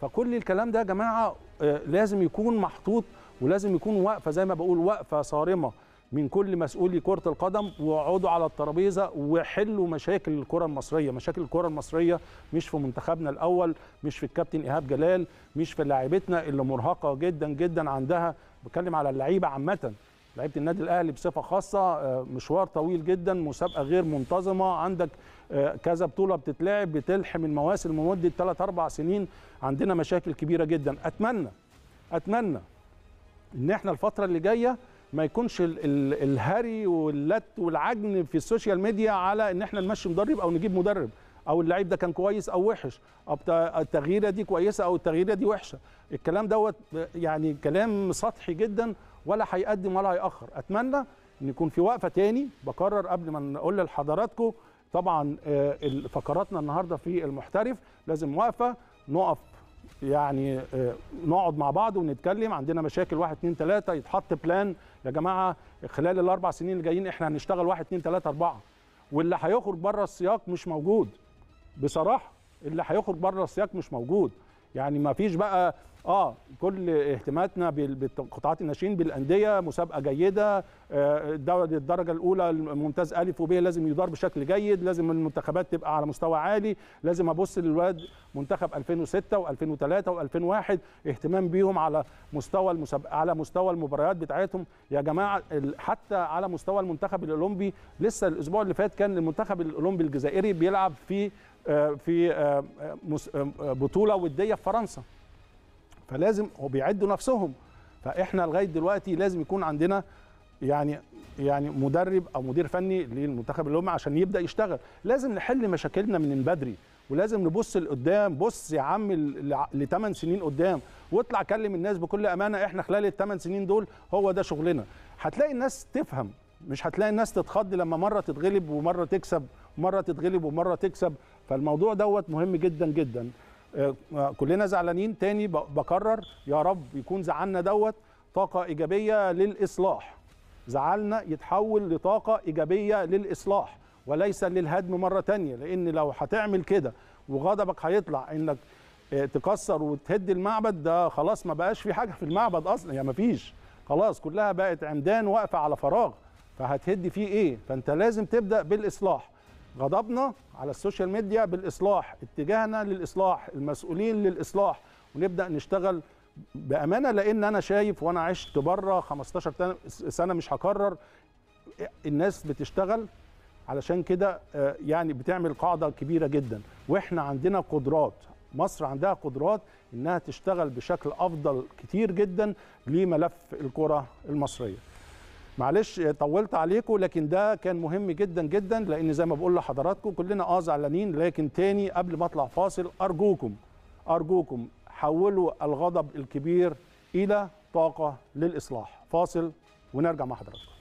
فكل الكلام ده يا جماعه آه، لازم يكون محطوط ولازم يكون وقفه زي ما بقول وقفه صارمه من كل مسؤولي كره القدم واقعدوا على الترابيزه وحلوا مشاكل الكره المصريه، مشاكل الكره المصريه مش في منتخبنا الاول، مش في الكابتن ايهاب جلال، مش في لاعبتنا اللي مرهقه جدا جدا عندها بتكلم على اللعيبه عامه لعيبه النادي الاهلي بصفه خاصه آه، مشوار طويل جدا مسابقه غير منتظمه عندك آه، كذا بطوله بتتلعب بتلحم المواسم لمده 3 4 سنين عندنا مشاكل كبيره جدا اتمنى اتمنى ان احنا الفتره اللي جايه ما يكونش ال ال الهري واللت والعجن في السوشيال ميديا على ان احنا نمشي مدرب او نجيب مدرب او اللعيب ده كان كويس او وحش او التغييره دي كويسه او التغييره دي وحشه الكلام دوت يعني كلام سطحي جدا ولا هيقدم ولا هيأخر اتمنى ان يكون في وقفه تاني بكرر قبل ما نقول لحضراتكم طبعا آه، فقراتنا النهارده في المحترف لازم وقفه نقف يعني آه، نقعد مع بعض ونتكلم عندنا مشاكل 1 2 3 يتحط بلان يا جماعه خلال الاربع سنين الجايين احنا هنشتغل 1 2 3 4 واللي هيخرج بره السياق مش موجود بصراحه اللي هيخرج بره السياق مش موجود يعني ما فيش بقى اه كل اهتماماتنا بقطاعات الناشئين بالانديه مسابقه جيده الدوري آه الدرجه الاولى الممتاز الف وب لازم يدار بشكل جيد لازم المنتخبات تبقى على مستوى عالي لازم ابص للواد منتخب 2006 و2003 و2001 اهتمام بيهم على مستوى المسابقه على مستوى المباريات بتاعتهم يا جماعه حتى على مستوى المنتخب الاولمبي لسه الاسبوع اللي فات كان المنتخب الاولمبي الجزائري بيلعب في آه، في آه، آه، بطوله وديه في فرنسا فلازم وبيعدوا نفسهم فاحنا لغايه دلوقتي لازم يكون عندنا يعني يعني مدرب او مدير فني للمنتخب اللي هم عشان يبدا يشتغل لازم نحل مشاكلنا من بدري ولازم نبص لقدام بص يا عم لثمان سنين قدام واطلع كلم الناس بكل امانه احنا خلال الثمان سنين دول هو ده شغلنا هتلاقي الناس تفهم مش هتلاقي الناس تتخض لما مره تتغلب ومره تكسب ومره تتغلب ومره تكسب فالموضوع دوت مهم جدا جدا آه، آه، كلنا زعلانين تاني بكرر يا رب يكون زعلنا دوت طاقة إيجابية للإصلاح زعلنا يتحول لطاقة إيجابية للإصلاح وليس للهدم مرة تانية لأن لو هتعمل كده وغضبك هيطلع إنك آه، تكسر وتهد المعبد ده خلاص ما بقاش في حاجة في المعبد أصلا يعني ما فيش خلاص كلها بقت عمدان واقفة على فراغ فهتهد فيه إيه فأنت لازم تبدأ بالإصلاح غضبنا على السوشيال ميديا بالاصلاح اتجاهنا للاصلاح المسؤولين للاصلاح ونبدا نشتغل بامانه لان انا شايف وانا عشت بره 15 سنه مش هكرر الناس بتشتغل علشان كده آه، يعني بتعمل قاعده كبيره جدا واحنا عندنا قدرات مصر عندها قدرات انها تشتغل بشكل افضل كتير جدا لملف الكره المصريه معلش طولت عليكم لكن ده كان مهم جدا جدا لان زي ما بقول لحضراتكم كلنا اه زعلانين لكن تاني قبل ما اطلع فاصل ارجوكم ارجوكم حولوا الغضب الكبير الى طاقه للاصلاح فاصل ونرجع مع حضراتكم